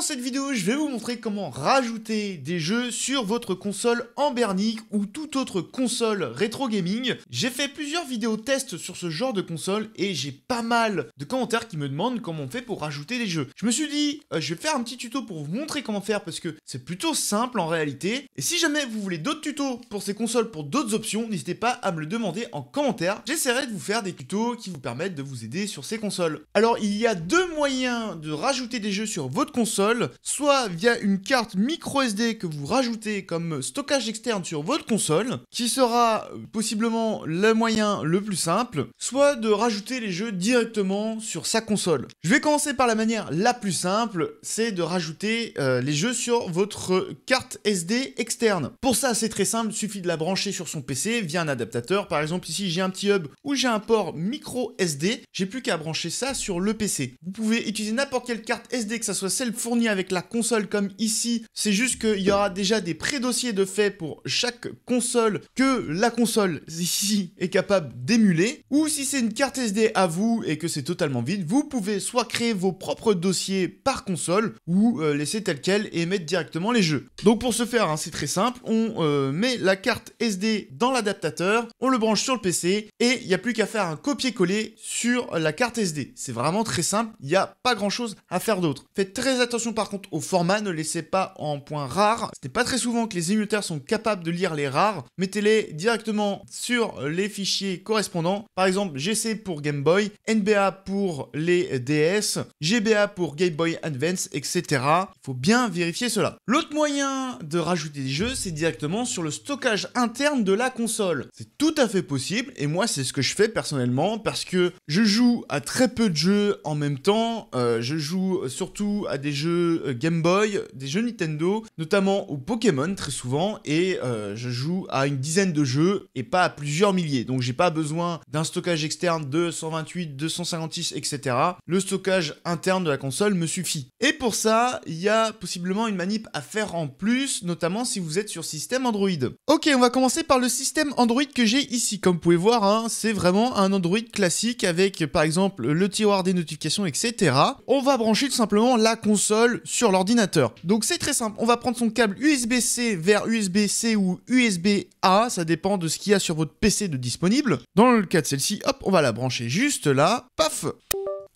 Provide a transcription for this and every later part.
cette vidéo, je vais vous montrer comment rajouter des jeux sur votre console en Ambernic ou toute autre console rétro gaming. J'ai fait plusieurs vidéos tests sur ce genre de console et j'ai pas mal de commentaires qui me demandent comment on fait pour rajouter des jeux. Je me suis dit, euh, je vais faire un petit tuto pour vous montrer comment faire parce que c'est plutôt simple en réalité. Et si jamais vous voulez d'autres tutos pour ces consoles pour d'autres options, n'hésitez pas à me le demander en commentaire. J'essaierai de vous faire des tutos qui vous permettent de vous aider sur ces consoles. Alors, il y a deux moyens de rajouter des jeux sur votre console soit via une carte micro SD que vous rajoutez comme stockage externe sur votre console, qui sera euh, possiblement le moyen le plus simple, soit de rajouter les jeux directement sur sa console. Je vais commencer par la manière la plus simple, c'est de rajouter euh, les jeux sur votre carte SD externe. Pour ça, c'est très simple, suffit de la brancher sur son PC via un adaptateur. Par exemple, ici, j'ai un petit hub où j'ai un port micro SD, j'ai plus qu'à brancher ça sur le PC. Vous pouvez utiliser n'importe quelle carte SD, que ce soit celle fournie avec la console comme ici. C'est juste qu'il y aura déjà des pré-dossiers de fait pour chaque console que la console ici est capable d'émuler. Ou si c'est une carte SD à vous et que c'est totalement vide, vous pouvez soit créer vos propres dossiers par console ou euh, laisser tel quel et mettre directement les jeux. Donc pour ce faire, hein, c'est très simple. On euh, met la carte SD dans l'adaptateur, on le branche sur le PC et il n'y a plus qu'à faire un copier-coller sur la carte SD. C'est vraiment très simple, il n'y a pas grand chose à faire d'autre. Faites très attention par contre au format, ne laissez pas en point rare. n'est pas très souvent que les émulateurs sont capables de lire les rares. Mettez-les directement sur les fichiers correspondants. Par exemple, GC pour Game Boy, NBA pour les DS, GBA pour Game Boy Advance, etc. Il faut bien vérifier cela. L'autre moyen de rajouter des jeux, c'est directement sur le stockage interne de la console. C'est tout à fait possible et moi c'est ce que je fais personnellement parce que je joue à très peu de jeux en même temps. Euh, je joue surtout à des jeux euh, Game Boy, des jeux Nintendo, notamment au Pokémon très souvent, et euh, je joue à une dizaine de jeux et pas à plusieurs milliers. Donc j'ai pas besoin d'un stockage externe de 128, 256, etc. Le stockage interne de la console me suffit. Et pour ça, il y a possiblement une manip à faire en plus, notamment si vous êtes sur système Android. Ok, on va commencer par le système Android que j'ai ici. Comme vous pouvez voir, hein, c'est vraiment un Android classique avec par exemple le tiroir des notifications, etc. On va brancher tout simplement la console sur l'ordinateur. Donc c'est très simple, on va prendre son câble USB-C vers USB-C ou USB-A, ça dépend de ce qu'il y a sur votre PC de disponible. Dans le cas de celle-ci, hop, on va la brancher juste là, paf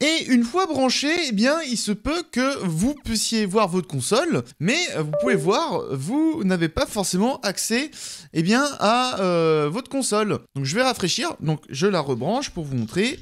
et une fois branché, eh bien, il se peut que vous puissiez voir votre console, mais vous pouvez voir, vous n'avez pas forcément accès, eh bien, à euh, votre console. Donc je vais rafraîchir, donc je la rebranche pour vous montrer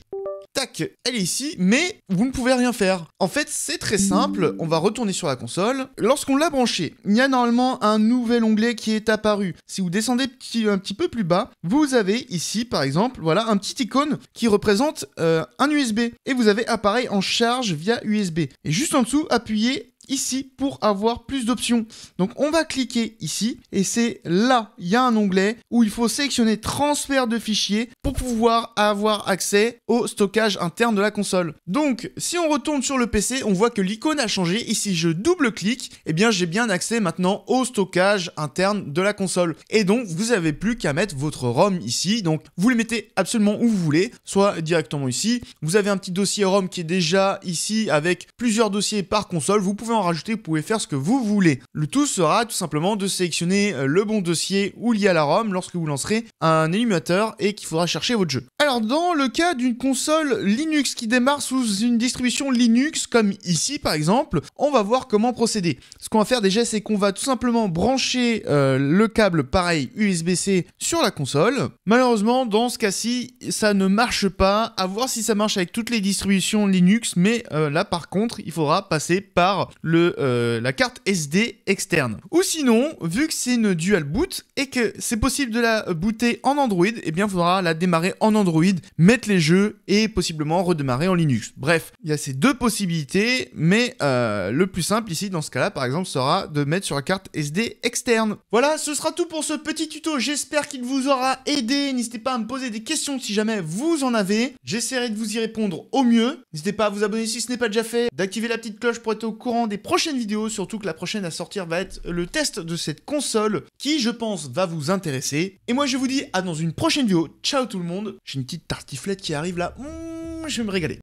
elle est ici, mais vous ne pouvez rien faire. En fait, c'est très simple, on va retourner sur la console. Lorsqu'on l'a branché il y a normalement un nouvel onglet qui est apparu. Si vous descendez un petit peu plus bas, vous avez ici, par exemple, voilà, un petit icône qui représente euh, un USB. Et vous avez appareil en charge via USB. Et juste en dessous, appuyez ici pour avoir plus d'options. Donc on va cliquer ici et c'est là, il y a un onglet où il faut sélectionner transfert de fichiers pour pouvoir avoir accès au stockage interne de la console. Donc si on retourne sur le PC, on voit que l'icône a changé ici je double-clique, et eh bien j'ai bien accès maintenant au stockage interne de la console. Et donc vous avez plus qu'à mettre votre ROM ici. Donc vous les mettez absolument où vous voulez, soit directement ici. Vous avez un petit dossier ROM qui est déjà ici avec plusieurs dossiers par console. Vous pouvez en rajouter, vous pouvez faire ce que vous voulez. Le tout sera tout simplement de sélectionner euh, le bon dossier ou lié à la ROM lorsque vous lancerez un énumateur et qu'il faudra chercher votre jeu. Alors dans le cas d'une console Linux qui démarre sous une distribution Linux comme ici par exemple, on va voir comment procéder. Ce qu'on va faire déjà c'est qu'on va tout simplement brancher euh, le câble pareil USB-C sur la console. Malheureusement dans ce cas-ci ça ne marche pas, à voir si ça marche avec toutes les distributions Linux mais euh, là par contre il faudra passer par le euh, la carte SD externe. Ou sinon, vu que c'est une dual boot et que c'est possible de la booter en Android, eh bien, il faudra la démarrer en Android, mettre les jeux et possiblement redémarrer en Linux. Bref, il y a ces deux possibilités, mais euh, le plus simple ici, dans ce cas-là, par exemple, sera de mettre sur la carte SD externe. Voilà, ce sera tout pour ce petit tuto. J'espère qu'il vous aura aidé. N'hésitez pas à me poser des questions si jamais vous en avez. J'essaierai de vous y répondre au mieux. N'hésitez pas à vous abonner si ce n'est pas déjà fait, d'activer la petite cloche pour être au courant des prochaines vidéos, surtout que la prochaine à sortir va être le test de cette console qui, je pense, va vous intéresser. Et moi, je vous dis à dans une prochaine vidéo. Ciao tout le monde. J'ai une petite tartiflette qui arrive là. Mmh, je vais me régaler.